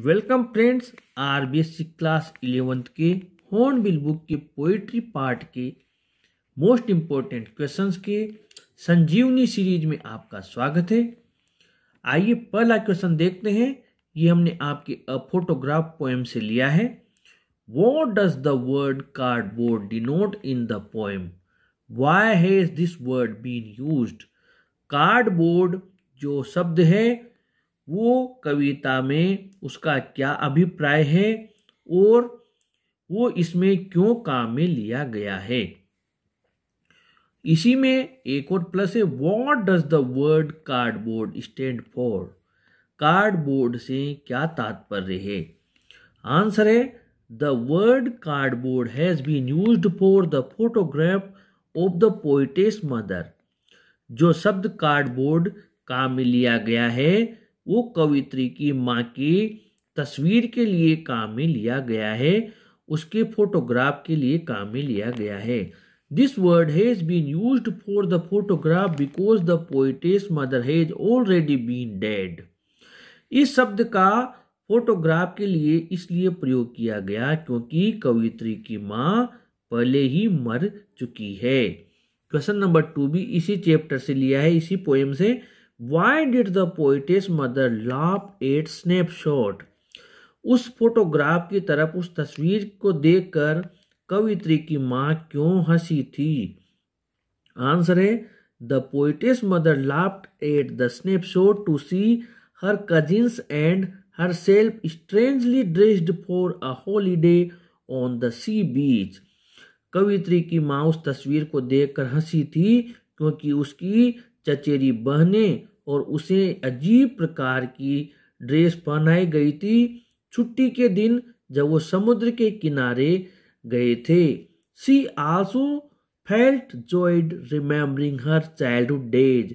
Welcome friends R B S C class eleventh के Hornbill book के poetry part के most important questions के Sanjeevani series में आपका स्वागत है आइए पहला क्वेश्चन देखते हैं ये हमने आपके अ फोटोग्राफ पोएम से लिया है what does the word cardboard denote in the poem why has this word been use cardboard जो शब्द है वो कविता में उसका क्या अभिप्राय है और वो इसमें क्यों काम में लिया गया है इसी में एक और प्लस है what does the word cardboard stand for cardboard से क्या तात्पर्य है आंसर है the word cardboard has been use for the photograph of the poetess mother जो शब्द कार्डबोर्ड काम में लिया गया है वो कवित्री की माँ की तस्वीर के लिए काम में लिया गया है उसके फोटोग्राफ के लिए काम में लिया गया है this word has been use for the photograph because the poetess mother has already been dead इस शब्द का फोटोग्राफ के लिए इसलिए प्रयोग किया गया क्योंकि कवित्री की माँ पहले ही मर चुकी है क्वेश्चन नंबर टू भी इसी चैप्टर से लिया है इसी पोएम से why did the poetess mother laugh at snapshot उस फोटोग्राफ की तरफ उस तस्वीर को देखकर कवित्री की माँ क्यों हंसी थी आंसर है the poetess mother laughed at the snapshot to see her cousins and her self strangely dressed for a holiday on the sea beach कवित्री की माँ उस तस्वीर को देखकर हंसी थी क्योंकि उसकी चचेरी बहने और उसे अजीब प्रकार की ड्रेस पहनाई गई थी छुट्टी के दिन जब वो समुद्र के किनारे गए थे she also felt joyed remembering her childhood days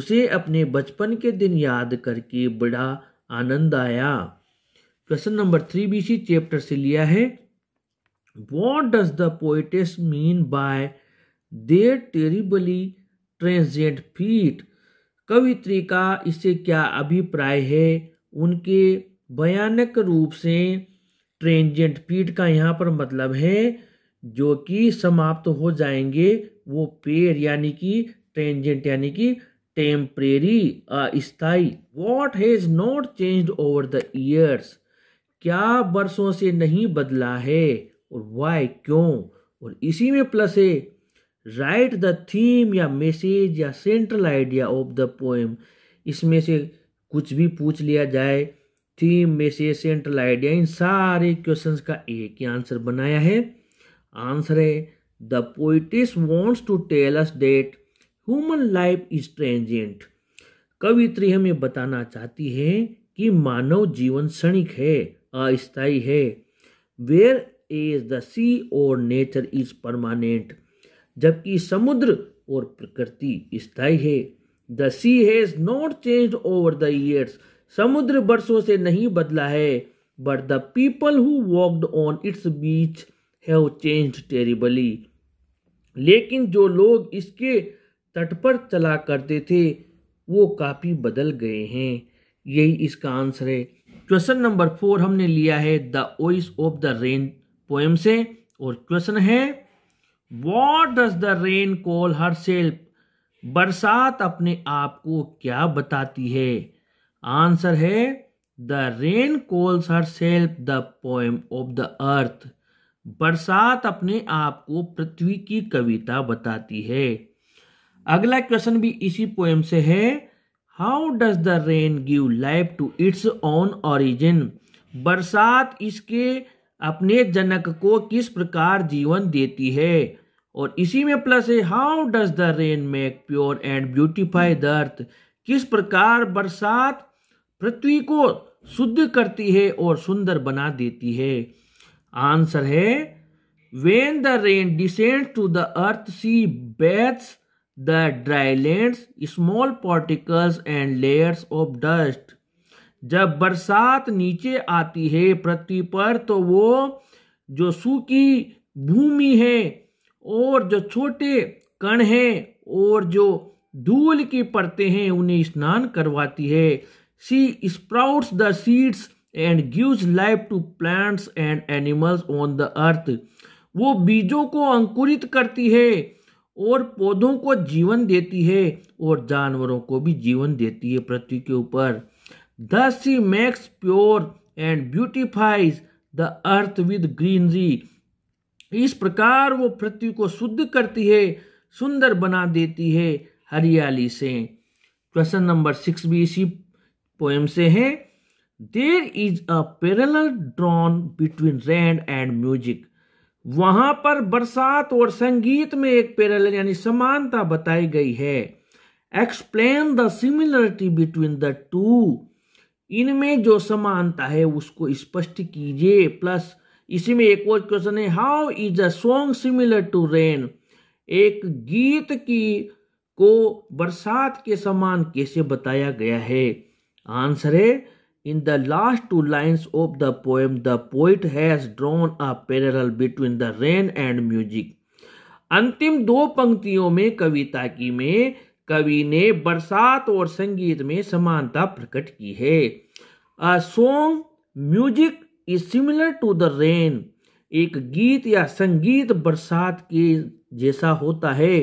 उसे अपने बचपन के दिन याद करके बड़ा आनंद आया question number three B C chapter से लिया है what does the poetess mean by their terribly transient feet कवित्री का इससे क्या अभिप्राय है उनके भयानक रूप से ट्रेंजेंट फीट का यहाँ पर मतलब है जो कि समाप्त हो जाएंगे वो पेड़ यानी कि ट्रेंजेंट यानी कि टेम्परेरी अस्थाई what has not change over the years क्या वर्षों से नहीं बदला है और वाई क्यों और इसी में प्लस है राइट द थीम या मैसेज या central idea of the poem इसमें से कुछ भी पूछ लिया जाए थीम मैसेज सेंट्रल आइडिया इन सारे क्वेश्चंस का एक ही आंसर बनाया है आंसर है the poetess wants to tell us that human life is transient कवित्री हमें बताना चाहती है कि मानव जीवन क्षणिक है अस्थायी है वेयर इज द सी और नेचर इज परमानेंट जबकि समुद्र और प्रकृति स्थायी है the sea has not change over the years समुद्र बरसों से नहीं बदला है but the people who walked on its beach have change terribly लेकिन जो लोग इसके तट पर चला करते थे वो काफ़ी बदल गए हैं यही इसका आंसर है क्वेश्चन नंबर फोर हमने लिया है द ओइस ऑफ द रेन पोएम से और क्वेश्चन है what does the rain call her self बरसात अपने आप को क्या बताती है आंसर है the rain calls her self the poem of the earth बरसात अपने आप को पृथ्वी की कविता बताती है अगला क्वेश्चन भी इसी पोएम से है how does the rain give life to its own origin बरसात इसके अपने जनक को किस प्रकार जीवन देती है और इसी में प्लस है how does the rain make pure and beautify the earth किस प्रकार बरसात पृथ्वी को शुद्ध करती है और सुंदर बना देती है आंसर है when the rain descend to the earth she baths the dry land small particles and layers of dust जब बरसात नीचे आती है पृथ्वी पर तो वो जो सूखी भूमि है और जो छोटे कण हैं और जो धूल की परतें हैं उन्हें स्नान करवाती है she sprouts the seeds and gives life to plants and animals on the earth वो बीजों को अंकुरित करती है और पौधों को जीवन देती है और जानवरों को भी जीवन देती है पृथ्वी के ऊपर the sea makes pure and beautifies the earth with greenery इस प्रकार वो पृथ्वी को शुद्ध करती है सुंदर बना देती है हरियाली से क्वेश्चन नंबर सिक्स भी इसी पोएम से है देर is a parallel drawn between rain and music वहां पर बरसात और संगीत में एक पैरल यानी समानता बताई गई है explain the similarity between the two इनमें जो समानता है उसको स्पष्ट कीजिए प्लस इसी में एक और क्वेश्चन है how is a song similar to rain एक गीत की को बरसात के समान कैसे बताया गया है आंसर है in the last two lines of the poem the poet has drawn a parallel between the rain and music अंतिम दो पंक्तियों में कविता की में कवि ने बरसात और संगीत में समानता प्रकट की है a song music is similar to the rain एक गीत या संगीत बरसात के जैसा होता है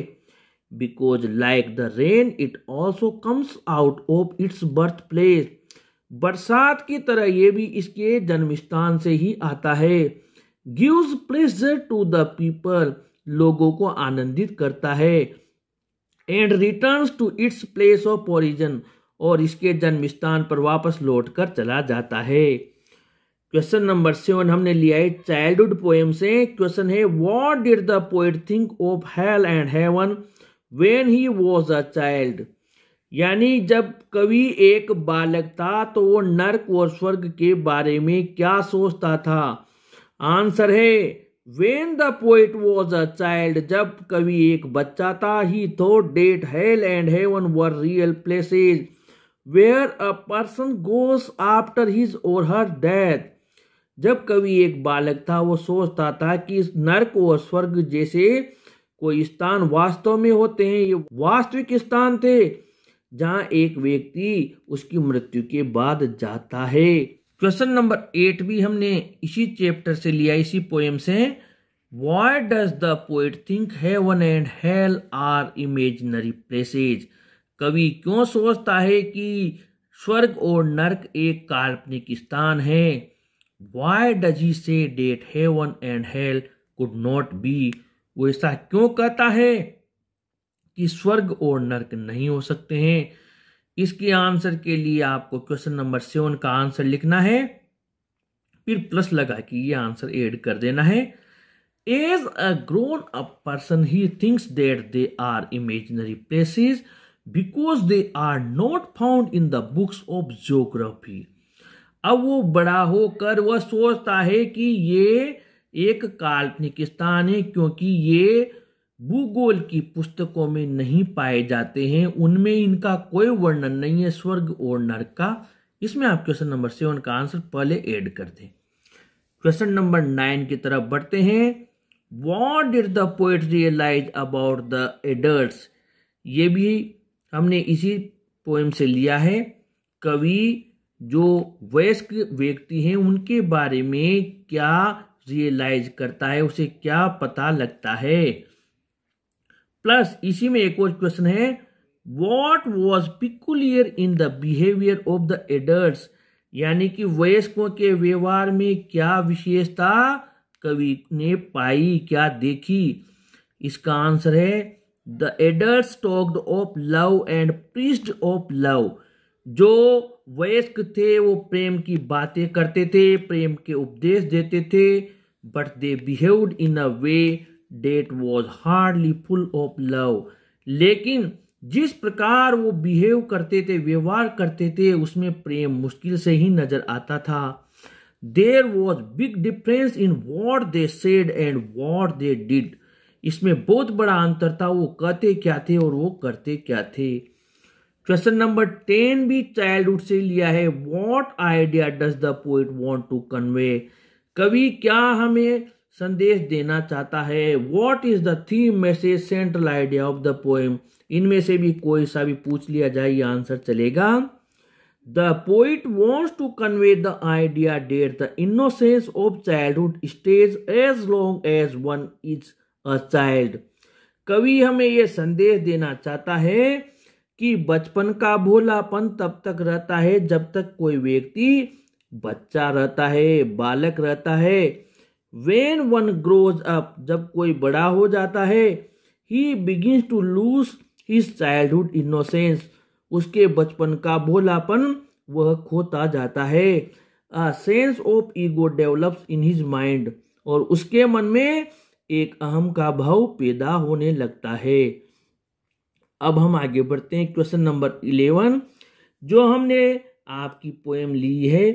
because like the rain it also comes out of its birth place बरसात की तरह ये भी इसके जन्म स्थान से ही आता है gives pleasure to the people लोगों को आनंदित करता है and return to its place of origin और इसके जन्म स्थान पर वापस लौट कर चला जाता है क्वेश्चन नंबर सेवन हमने लिया है चाइल्डहुड पोएम से क्वेश्चन है what did the poet think of hell and heaven when he was a child यानी जब कवि एक बालक था तो वो नर्क और स्वर्ग के बारे में क्या सोचता था आंसर है when the poet was a child जब कवि एक बच्चा था he thought that hell and heaven were real places where a person goes after his और हर डेथ जब कभी एक बालक था वो सोचता था कि इस नर्क और स्वर्ग जैसे कोई स्थान वास्तव में होते हैं ये वास्तविक स्थान थे जहाँ एक व्यक्ति उसकी मृत्यु के बाद जाता है क्वेश्चन नंबर एट भी हमने इसी चैप्टर से लिया इसी पोएम से why does the poet think heaven and hell are imaginary places कवि क्यों सोचता है कि स्वर्ग और नर्क एक काल्पनिक स्थान है why does say that heaven and hell could not be वो ऐसा क्यों कहता है कि स्वर्ग और नर्क नहीं हो सकते हैं इसके आंसर के लिए आपको क्वेश्चन नंबर सेवन का आंसर लिखना है फिर प्लस लगा कि ये आंसर ऐड कर देना है as a grown up person he thinks that they are imaginary places because they are not found in the books of geography अब वो बड़ा होकर वह सोचता है कि ये एक काल्पनिक स्थान है क्योंकि ये भूगोल की पुस्तकों में नहीं पाए जाते हैं उनमें इनका कोई वर्णन नहीं है स्वर्ग और नरक का इसमें आप क्वेश्चन नंबर सेवन का आंसर पहले ऐड कर दें क्वेश्चन नंबर नाइन की तरफ बढ़ते हैं what did the poet realise about the adults ये भी हमने इसी पोएम से लिया है कवि जो वयस्क व्यक्ति हैं उनके बारे में क्या रियलाइज करता है उसे क्या पता लगता है प्लस इसी में एक और क्वेश्चन है what was peculiar in the behaviour of the adults यानी कि वयस्कों के व्यवहार में क्या विशेषता कवि ने पाई क्या देखी इसका आंसर है the adults talked of love and preached of love जो वयस्क थे वो प्रेम की बातें करते थे प्रेम के उपदेश देते थे but they behaved in a way that was hardly full of love लेकिन जिस प्रकार वो बिहेव करते थे व्यवहार करते थे उसमें प्रेम मुश्किल से ही नजर आता था there was big difference in what they said and what they did इसमें बहुत बड़ा अंतर था वो कहते क्या थे और वो करते क्या थे क्वेश्चन नंबर टेन भी चाइल्डहुड से लिया है what idea does the poet want to convey कवि क्या हमें संदेश देना चाहता है what is the theme message central idea of the poem इनमें से भी कोई सा भी पूछ लिया जाए ये आंसर चलेगा the poet wants to convey the idea that the innocence of childhood stage as long as one is a child कवि हमें यह संदेश देना चाहता है कि बचपन का भोलापन तब तक रहता है जब तक कोई व्यक्ति बच्चा रहता है बालक रहता है वेन वन ग्रोज अप जब कोई बड़ा हो जाता है ही begins to lose his childhood innocence उसके बचपन का भोलापन वह खोता जाता है a sense of ego develops in his mind और उसके मन में एक अहम का भाव पैदा होने लगता है अब हम आगे बढ़ते हैं क्वेश्चन नंबर इलेवन जो हमने आपकी पोएम ली है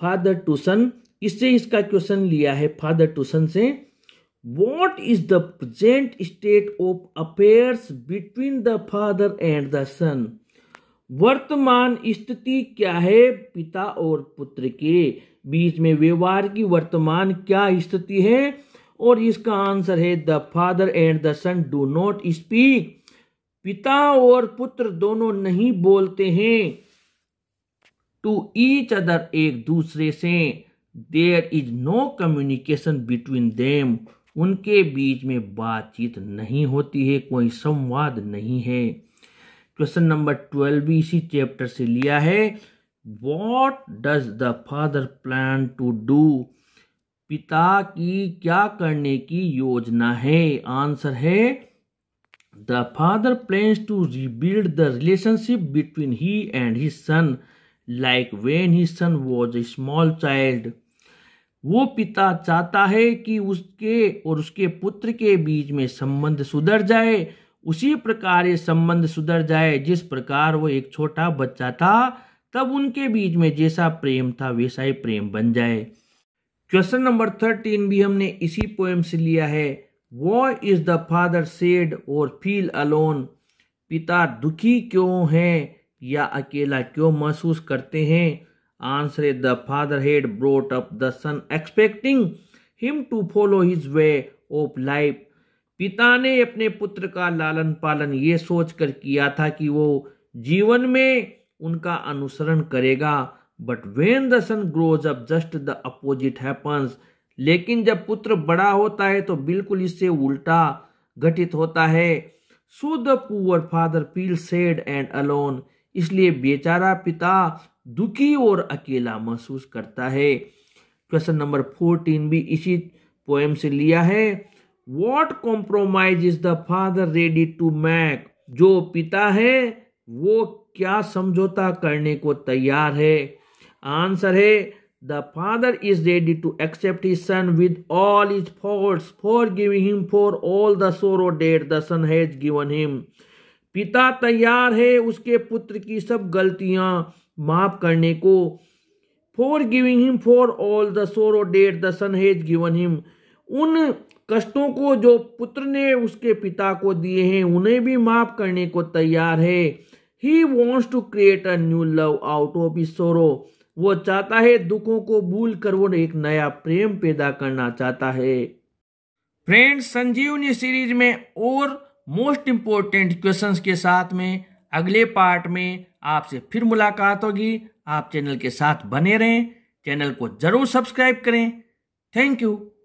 फादर टूसन इससे इसका क्वेश्चन लिया है फादर टूसन से what is the present state of affairs between the father and the son वर्तमान स्थिति क्या है पिता और पुत्र के बीच में व्यवहार की वर्तमान क्या स्थिति है और इसका आंसर है the father and the son do not speak पिता और पुत्र दोनों नहीं बोलते हैं टू ईच अदर एक दूसरे से there is no communication between them उनके बीच में बातचीत नहीं होती है कोई संवाद नहीं है क्वेश्चन नंबर ट्वेल्व भी इसी चैप्टर से लिया है what does the father plan to do पिता की क्या करने की योजना है आंसर है the father plans to rebuild the relationship between he and his son like when he son was a small child वो पिता चाहता है कि उसके और उसके पुत्र के बीच में संबंध सुधर जाए उसी प्रकार ये संबंध सुधर जाए जिस प्रकार वो एक छोटा बच्चा था तब उनके बीच में जैसा प्रेम था वैसा ही प्रेम बन जाए क्वेश्चन नंबर थर्टीन भी हमने इसी पोएम से लिया है Why is the father sad और फील अलोन पिता दुखी क्यों हैं या अकेला क्यों महसूस करते हैं answer the father had brought up the son expecting him to follow his way of life पिता ने अपने पुत्र का लालन पालन ये सोचकर किया था कि वो जीवन में उनका अनुसरण करेगा but when the son grows up just the opposite happens लेकिन जब पुत्र बड़ा होता है तो बिल्कुल इससे उल्टा घटित होता है so the poor father feel sad and alone इसलिए बेचारा पिता दुखी और अकेला महसूस करता है क्वेश्चन नंबर फोर्टीन भी इसी पोएम से लिया है what compromise is the father ready to make जो पिता है वो क्या समझौता करने को तैयार है आंसर है The father is ready to accept his son with all his faults, forgiving him for all the sorrow that the son has given him. पिता तैयार है उसके पुत्र की सब गलतियां माफ करने को forgiving him for all the sorrow that the son has given him उन कष्टों को जो पुत्र ने उसके पिता को दिए हैं उन्हें भी माफ करने को तैयार है he wants to create a new love out of this sorrow वो चाहता है दुखों को भूल कर वो एक नया प्रेम पैदा करना चाहता है फ्रेंड्स संजीवनी सीरीज में और मोस्ट इम्पोर्टेंट क्वेश्चंस के साथ में अगले पार्ट में आपसे फिर मुलाकात होगी आप चैनल के साथ बने रहें चैनल को जरूर सब्सक्राइब करें थैंक यू